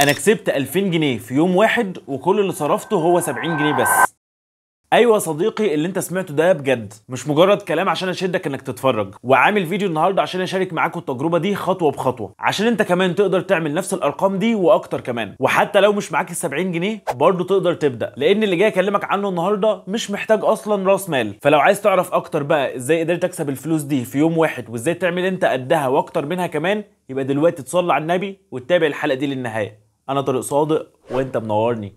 انا كسبت 2000 جنيه في يوم واحد وكل اللي صرفته هو 70 جنيه بس ايوه صديقي اللي انت سمعته ده بجد مش مجرد كلام عشان اشدك انك تتفرج وعامل فيديو النهارده عشان اشارك معاكم التجربه دي خطوه بخطوه عشان انت كمان تقدر تعمل نفس الارقام دي واكتر كمان وحتى لو مش معاك ال 70 جنيه برضه تقدر تبدا لان اللي جاي اكلمك عنه النهارده مش محتاج اصلا راس مال فلو عايز تعرف اكتر بقى ازاي قدرت تكسب الفلوس دي في يوم واحد وازاي تعمل انت قدها واكتر منها كمان يبقى دلوقتي تصلي على النبي وتتابع الحلقه دي للنهايه انا طارق صادق وانت منورني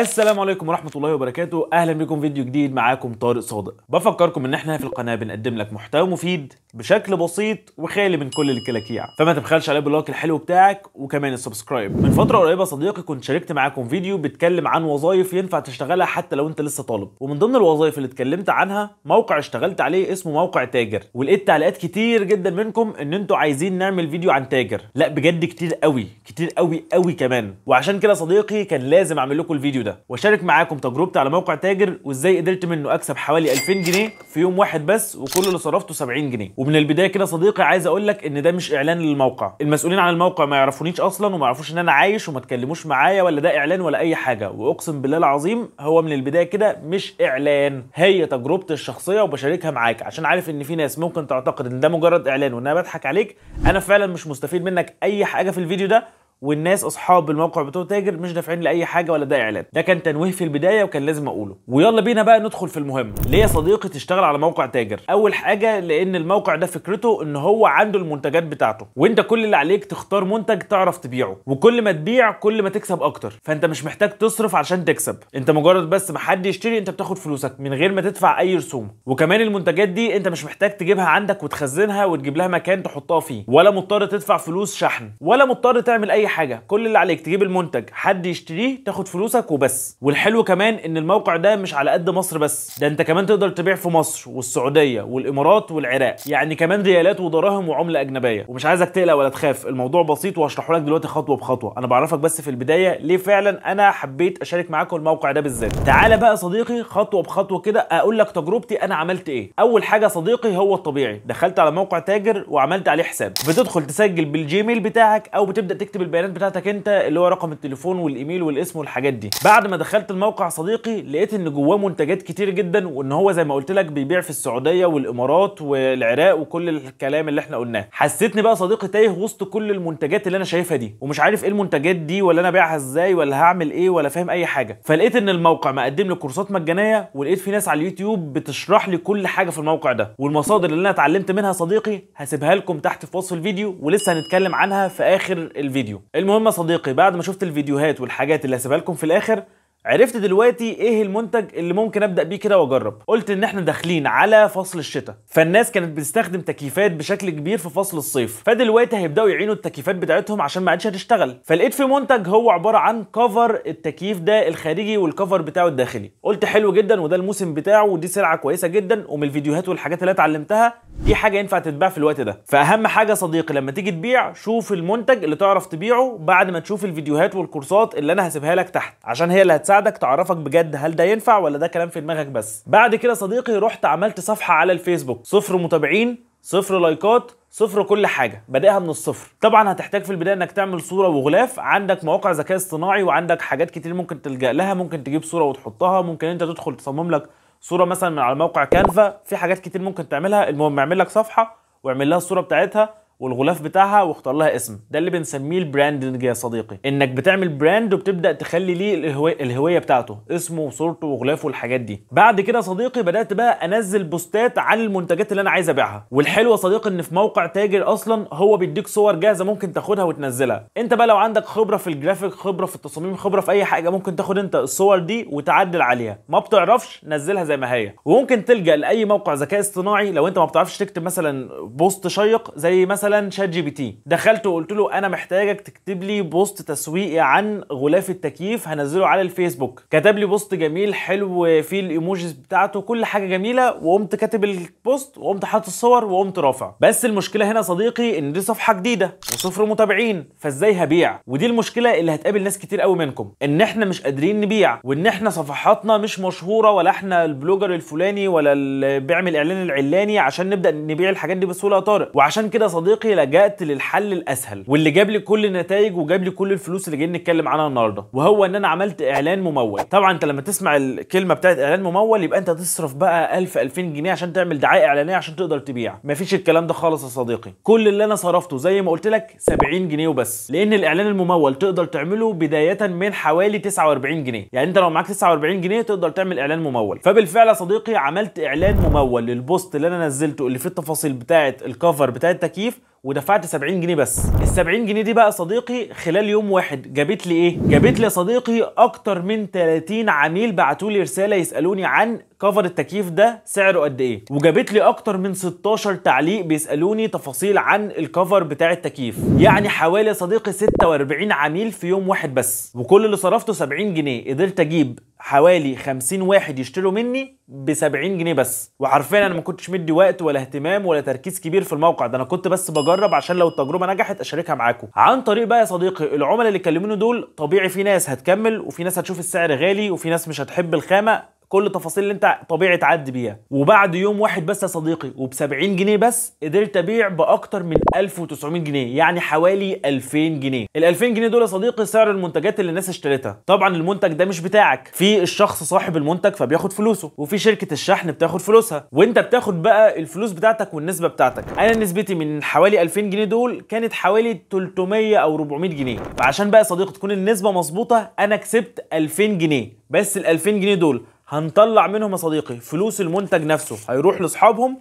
السلام عليكم ورحمه الله وبركاته اهلا بكم فيديو جديد معاكم طارق صادق بفكركم ان احنا في القناه بنقدم لك محتوى مفيد بشكل بسيط وخالي من كل الكلاكيع فما تبخلش عليه باللايك الحلو بتاعك وكمان السبسكرايب من فتره قريبه صديقي كنت شاركت معاكم فيديو بيتكلم عن وظائف ينفع تشتغلها حتى لو انت لسه طالب ومن ضمن الوظائف اللي اتكلمت عنها موقع اشتغلت عليه اسمه موقع تاجر ولقيت تعليقات كتير جدا منكم ان انتوا عايزين نعمل فيديو عن تاجر لا بجد كتير قوي كتير قوي قوي كمان وعشان كده صديقي كان لازم اعمل لكم الفيديو ده واشارك معاكم تجربتي على موقع تاجر وازاي قدرت منه اكسب حوالي 2000 جنيه في يوم واحد بس وكل اللي صرفته 70 جنيه ومن البدايه كده صديقي عايز اقول لك ان ده مش اعلان للموقع المسؤولين عن الموقع ما يعرفونيش اصلا وما يعرفوش ان انا عايش وما تكلموش معايا ولا ده اعلان ولا اي حاجه واقسم بالله العظيم هو من البدايه كده مش اعلان هي تجربتي الشخصيه وبشاركها معاك عشان عارف ان في ناس ممكن تعتقد ان ده مجرد اعلان وان انا بضحك عليك انا فعلا مش مستفيد منك اي حاجه في الفيديو ده والناس اصحاب الموقع بتوع تاجر مش دافعين لاي حاجه ولا ده اعلان ده كان تنويه في البدايه وكان لازم اقوله ويلا بينا بقى ندخل في المهم ليه يا صديقي تشتغل على موقع تاجر اول حاجه لان الموقع ده فكرته ان هو عنده المنتجات بتاعته وانت كل اللي عليك تختار منتج تعرف تبيعه وكل ما تبيع كل ما تكسب اكتر فانت مش محتاج تصرف عشان تكسب انت مجرد بس ما حد يشتري انت بتاخد فلوسك من غير ما تدفع اي رسوم وكمان المنتجات دي انت مش محتاج تجيبها عندك وتخزنها وتجيب لها مكان تحطها فيه ولا مضطر تدفع فلوس شحن ولا مضطر تعمل اي حاجه كل اللي عليك تجيب المنتج حد يشتريه تاخد فلوسك وبس والحلو كمان ان الموقع ده مش على قد مصر بس ده انت كمان تقدر تبيع في مصر والسعوديه والامارات والعراق يعني كمان ريالات ودراهم وعمله اجنبيه ومش عايزك تقلق ولا تخاف الموضوع بسيط وهشرحه لك دلوقتي خطوه بخطوه انا بعرفك بس في البدايه ليه فعلا انا حبيت اشارك معاكم الموقع ده بالذات تعالى بقى صديقي خطوه بخطوه كده اقول لك تجربتي انا عملت ايه اول حاجه صديقي هو الطبيعي دخلت على موقع تاجر وعملت عليه حساب بتدخل تسجل بالجيميل بتاعك او بتبدا تكتب البيانات البيانات بتاعتك انت اللي هو رقم التليفون والايميل والاسم والحاجات دي بعد ما دخلت الموقع صديقي لقيت ان جواه منتجات كتير جدا وان هو زي ما قلت لك بيبيع في السعوديه والامارات والعراق وكل الكلام اللي احنا قلناه حسيتني بقى صديقي تايه وسط كل المنتجات اللي انا شايفها دي ومش عارف ايه المنتجات دي ولا انا بيعها ازاي ولا هعمل ايه ولا فاهم اي حاجه فلقيت ان الموقع مقدم لي كورسات مجانيه ولقيت في ناس على اليوتيوب بتشرح لي كل حاجه في الموقع ده والمصادر اللي انا اتعلمت منها صديقي هسيبها لكم تحت في وصف الفيديو ولسه هنتكلم عنها في اخر الفيديو المهم يا صديقي بعد ما شفت الفيديوهات والحاجات اللي هسيبها لكم في الاخر عرفت دلوقتي ايه المنتج اللي ممكن ابدا بيه كده واجرب قلت ان احنا داخلين على فصل الشتاء فالناس كانت بتستخدم تكييفات بشكل كبير في فصل الصيف فدلوقتي هيبداوا يعينوا التكييفات بتاعتهم عشان ما عادش هتشتغل فلقيت في منتج هو عباره عن كفر التكييف ده الخارجي والكفر بتاعه الداخلي قلت حلو جدا وده الموسم بتاعه ودي سلعه كويسه جدا ومن الفيديوهات والحاجات اللي اتعلمتها دي حاجه ينفع تتباع في الوقت ده فاهم حاجه صديقي لما تيجي تبيع شوف المنتج اللي تعرف تبيعه بعد ما تشوف الفيديوهات والكورسات اللي انا هسيبها لك تحت عشان هي اللي هتساعدك تعرفك بجد هل ده ينفع ولا ده كلام في دماغك بس بعد كده صديقي رحت عملت صفحه على الفيسبوك صفر متابعين صفر لايكات صفر كل حاجه بادئها من الصفر طبعا هتحتاج في البدايه انك تعمل صوره وغلاف عندك مواقع ذكاء اصطناعي وعندك حاجات كتير ممكن تلجا لها ممكن تجيب صوره وتحطها ممكن انت تدخل تصمم لك صوره مثلا من على موقع كانفا في حاجات كتير ممكن تعملها المهم اعمل لك صفحه واعمل لها الصوره بتاعتها والغلاف بتاعها واختار لها اسم ده اللي بنسميه البراندنج يا صديقي انك بتعمل براند وبتبدا تخلي ليه الهوية, الهويه بتاعته اسمه وصورته وغلافه والحاجات دي بعد كده صديقي بدات بقى انزل بوستات عن المنتجات اللي انا عايز ابيعها والحلو يا صديقي ان في موقع تاجر اصلا هو بيديك صور جاهزه ممكن تاخدها وتنزلها انت بقى لو عندك خبره في الجرافيك خبره في التصاميم خبره في اي حاجه ممكن تاخد انت الصور دي وتعدل عليها ما بتعرفش نزلها زي ما هي وممكن تلجا لاي موقع ذكاء اصطناعي لو انت ما بتعرفش تكتب مثلا بوست شيق زي مثلا مثلا شات جي بي تي دخلت وقلت له انا محتاجك تكتب لي بوست تسويقي عن غلاف التكييف هنزله على الفيسبوك كتب لي بوست جميل حلو فيه الايموجيز بتاعته كل حاجه جميله وقمت كاتب البوست وقمت حاطط الصور وقمت رافع بس المشكله هنا صديقي ان دي صفحه جديده وصفر متابعين فازاي هبيع ودي المشكله اللي هتقابل ناس كتير قوي منكم ان احنا مش قادرين نبيع وان احنا صفحاتنا مش مشهوره ولا احنا البلوجر الفلاني ولا اللي بيعمل اعلان العلاني عشان نبدا نبيع الحاجات دي بسهوله يا طارق وعشان كده صديقي منطقي لجأت للحل الأسهل واللي جاب لي كل النتائج وجاب لي كل الفلوس اللي جايين نتكلم عنها النهارده وهو ان انا عملت اعلان ممول طبعا انت لما تسمع الكلمه بتاعت اعلان ممول يبقى انت هتصرف بقى 1000 2000 جنيه عشان تعمل دعايه اعلانيه عشان تقدر تبيع مفيش الكلام ده خالص يا صديقي كل اللي انا صرفته زي ما قلت لك 70 جنيه وبس لان الاعلان الممول تقدر تعمله بدايه من حوالي 49 جنيه يعني انت لو معاك 49 جنيه تقدر تعمل اعلان ممول فبالفعل يا صديقي عملت اعلان ممول للبوست اللي انا نزلته اللي فيه التفاصيل بتاعه الكفر بتاع التكييف ودفعت 70 جنيه بس ال 70 جنيه دي بقى صديقي خلال يوم واحد جابت لي ايه جابت لي صديقي اكتر من 30 عميل بعتوا لي رساله يسالوني عن كفر التكييف ده سعره قد ايه وجابت لي اكتر من 16 تعليق بيسالوني تفاصيل عن الكفر بتاع التكييف يعني حوالي صديقي 46 عميل في يوم واحد بس وكل اللي صرفته 70 جنيه قدرت اجيب حوالي 50 واحد يشتروا مني ب 70 جنيه بس وحرفيا انا ما كنتش مدي وقت ولا اهتمام ولا تركيز كبير في الموقع ده انا كنت بس بجرب عشان لو التجربه نجحت اشاركها معاكم عن طريق بقى يا صديقي العملاء اللي كلموني دول طبيعي في ناس هتكمل وفي ناس هتشوف السعر غالي وفي ناس مش هتحب الخامه كل التفاصيل اللي انت طبيعي تعدي بيها وبعد يوم واحد بس يا صديقي وب 70 جنيه بس قدرت ابيع باكتر من 1900 جنيه يعني حوالي 2000 جنيه ال 2000 جنيه دول يا صديقي سعر المنتجات اللي الناس اشتريتها طبعا المنتج ده مش بتاعك في الشخص صاحب المنتج فبياخد فلوسه وفي شركه الشحن بتاخد فلوسها وانت بتاخد بقى الفلوس بتاعتك والنسبه بتاعتك انا نسبتي من حوالي 2000 جنيه دول كانت حوالي 300 او 400 جنيه فعشان بقى يا صديقي تكون النسبه مظبوطه انا كسبت 2000 جنيه بس ال 2000 جنيه دول هنطلع منهم يا صديقي فلوس المنتج نفسه هيروح لاصحابهم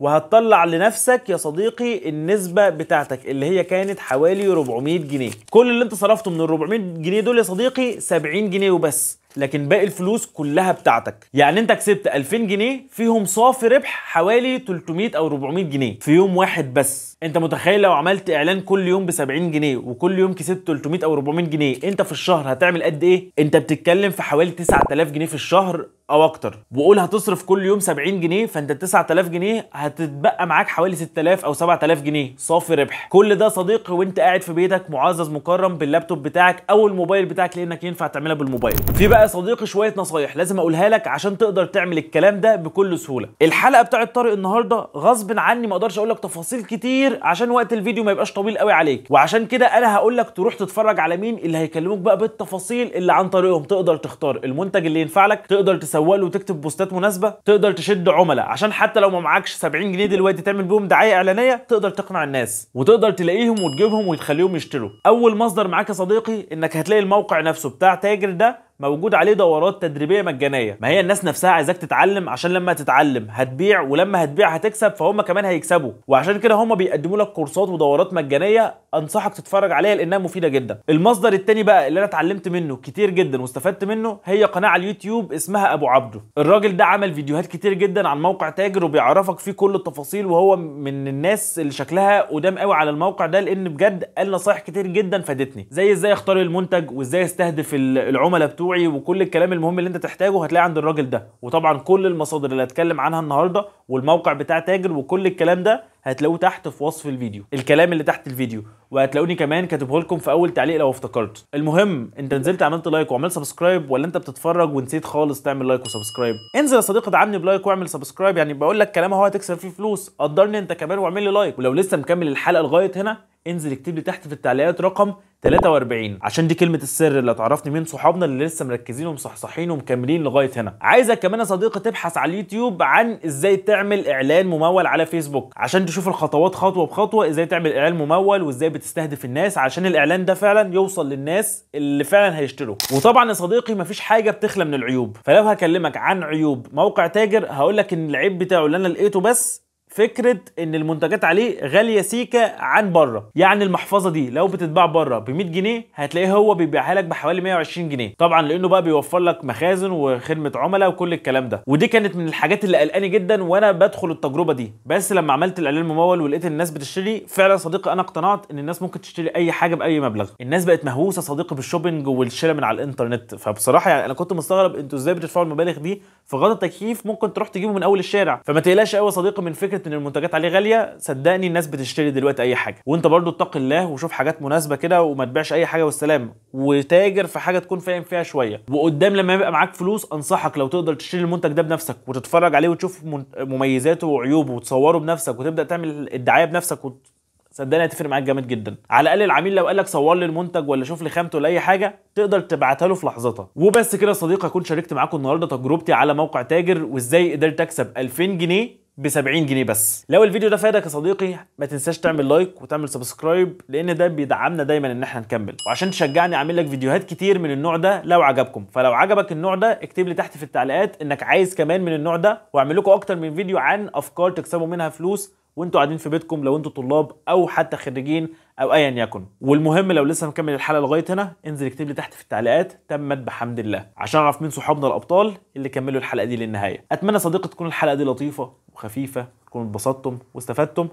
وهتطلع لنفسك يا صديقي النسبة بتاعتك اللي هي كانت حوالي 400 جنيه كل اللي انت صرفته من ال 400 جنيه دول يا صديقي 70 جنيه وبس لكن باقي الفلوس كلها بتاعتك يعني انت كسبت 2000 جنيه فيهم صافي ربح حوالي 300 او 400 جنيه في يوم واحد بس انت متخيل لو عملت اعلان كل يوم ب 70 جنيه وكل يوم كسبت 300 او 400 جنيه انت في الشهر هتعمل قد ايه انت بتتكلم في حوالي 9000 جنيه في الشهر او اكتر وقول هتصرف كل يوم 70 جنيه فانت 9000 جنيه هتتبقى معاك حوالي 6000 او 7000 جنيه صافي ربح كل ده صديقي وانت قاعد في بيتك معزز مكرم باللابتوب بتاعك او الموبايل بتاعك لانك ينفع تعملها بالموبايل في بقى صديقي شويه نصايح لازم اقولها لك عشان تقدر تعمل الكلام ده بكل سهوله الحلقه بتاعه طارق النهارده غصب عني ما اقدرش اقول لك تفاصيل كتير عشان وقت الفيديو ما يبقاش طويل قوي عليك وعشان كده انا هقول لك تروح تتفرج على مين اللي هيكلموك بقى بالتفاصيل اللي عن طريقهم تقدر تختار المنتج اللي ينفع لك تقدر تسأل تسوق له وتكتب بوستات مناسبه تقدر تشد عملاء عشان حتى لو ما معكش 70 جنيه دلوقتي تعمل بيهم دعايه اعلانيه تقدر تقنع الناس وتقدر تلاقيهم وتجيبهم وتخليهم يشتروا اول مصدر معاك يا صديقي انك هتلاقي الموقع نفسه بتاع تاجر ده موجود عليه دورات تدريبيه مجانيه ما هي الناس نفسها عايزاك تتعلم عشان لما تتعلم هتبيع ولما هتبيع هتكسب فهم كمان هيكسبوا وعشان كده هم بيقدموا لك كورسات ودورات مجانيه انصحك تتفرج عليها لانها مفيده جدا المصدر التاني بقى اللي انا اتعلمت منه كتير جدا واستفدت منه هي قناه على اليوتيوب اسمها ابو عبده الراجل ده عمل فيديوهات كتير جدا عن موقع تاجر وبيعرفك فيه كل التفاصيل وهو من الناس اللي شكلها قدام قوي على الموقع ده لان بجد قال نصايح كتير جدا فادتني زي ازاي اختار المنتج وازاي استهدف العملاء موسوعي وكل الكلام المهم اللي انت تحتاجه هتلاقيه عند الراجل ده وطبعا كل المصادر اللي هتكلم عنها النهارده والموقع بتاع تاجر وكل الكلام ده هتلاقوه تحت في وصف الفيديو الكلام اللي تحت الفيديو وهتلاقوني كمان كاتبه لكم في اول تعليق لو افتكرت المهم انت نزلت عملت لايك وعملت سبسكرايب ولا انت بتتفرج ونسيت خالص تعمل لايك وسبسكرايب انزل يا صديقي ادعمني بلايك واعمل سبسكرايب يعني بقول لك كلام اهو هتكسب فيه فلوس قدرني انت كمان واعمل لي لايك ولو لسه مكمل الحلقه لغايه هنا انزل اكتب لي تحت في التعليقات رقم 43 عشان دي كلمه السر اللي هتعرفني مين صحابنا اللي لسه مركزين ومصحصحين ومكملين لغايه هنا عايزك كمان يا صديقي تبحث على اليوتيوب عن ازاي تعمل اعلان ممول على فيسبوك عشان تشوف الخطوات خطوه بخطوه ازاي تعمل اعلان ممول وازاي بتستهدف الناس عشان الاعلان ده فعلا يوصل للناس اللي فعلا هيشتروا وطبعا يا صديقي مفيش حاجه بتخلى من العيوب فلو هكلمك عن عيوب موقع تاجر هقول لك ان العيب بتاعه اللي انا لقيته بس فكره ان المنتجات عليه غاليه سيكه عن بره يعني المحفظه دي لو بتتباع بره ب 100 جنيه هتلاقيه هو بيبيعها لك بحوالي 120 جنيه طبعا لانه بقى بيوفر لك مخازن وخدمه عملاء وكل الكلام ده ودي كانت من الحاجات اللي قلقاني جدا وانا بدخل التجربه دي بس لما عملت الاعلان الممول ولقيت الناس بتشتري فعلا صديقي انا اقتنعت ان الناس ممكن تشتري اي حاجه باي مبلغ الناس بقت مهووسه صديقي بالشوبينج والشراء من على الانترنت فبصراحه يعني انا كنت مستغرب انتوا ازاي بتدفعوا المبالغ دي في غطا التكييف ممكن تروح تجيبه من اول الشارع فما تقلقش قوي صديقي من فكره ان المنتجات عليه غاليه صدقني الناس بتشتري دلوقتي اي حاجه وانت برضو اتق الله وشوف حاجات مناسبه كده وما تبيعش اي حاجه والسلام وتاجر في حاجه تكون فاهم فيها شويه وقدام لما يبقى معاك فلوس انصحك لو تقدر تشتري المنتج ده بنفسك وتتفرج عليه وتشوف مميزاته وعيوبه وتصوره بنفسك وتبدا تعمل الدعايه بنفسك وت... صدقني هتفرق معاك جامد جدا على الاقل العميل لو قال لك صور لي المنتج ولا شوف لي خامته ولا اي حاجه تقدر تبعتها له في لحظتها وبس كده يا صديقي اكون شاركت معاكم النهارده تجربتي على موقع تاجر وازاي قدرت اكسب 2000 جنيه ب 70 جنيه بس لو الفيديو ده فادك يا صديقي ما تنساش تعمل لايك وتعمل سبسكرايب لان ده بيدعمنا دايما ان احنا نكمل وعشان تشجعني اعمل لك فيديوهات كتير من النوع ده لو عجبكم فلو عجبك النوع ده اكتب لي تحت في التعليقات انك عايز كمان من النوع ده واعمل لكم اكتر من فيديو عن افكار تكسبوا منها فلوس وانتوا قاعدين في بيتكم لو انتوا طلاب او حتى خريجين او ايا يكن والمهم لو لسه مكمل الحلقه لغايه هنا انزل اكتب لي تحت في التعليقات تمت بحمد الله عشان اعرف مين صحابنا الابطال اللي كملوا الحلقه دي للنهايه اتمنى صديقي تكون الحلقه دي لطيفه وخفيفه تكونوا اتبسطتم واستفدتم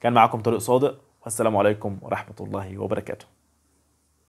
كان معاكم طارق صادق والسلام عليكم ورحمه الله وبركاته